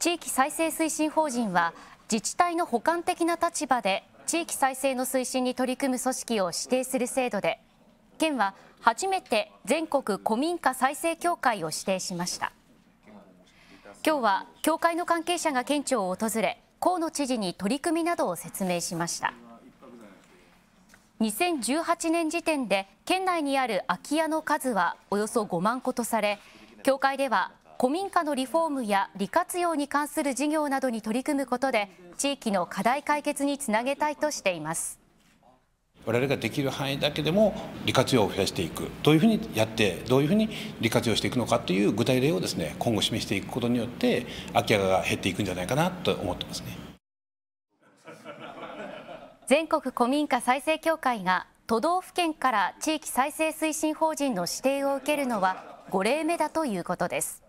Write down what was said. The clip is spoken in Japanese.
地域再生推進法人は自治体の補完的な立場で地域再生の推進に取り組む組織を指定する制度で県は初めて全国古民家再生協会を指定しました今日は協会の関係者が県庁を訪れ河野知事に取り組みなどを説明しました2018年時点で県内にある空き家の数はおよそ5万戸とされ協会では古民家のリフォームや利活用に関する事業などに取り組むことで地域の課題解決につなげたいとしています我々ができる範囲だけでも利活用を増やしていくどういうふうにやってどういうふうに利活用していくのかという具体例をですね今後示していくことによって空き家が減っていくんじゃないかなと思ってますね全国古民家再生協会が都道府県から地域再生推進法人の指定を受けるのは5例目だということです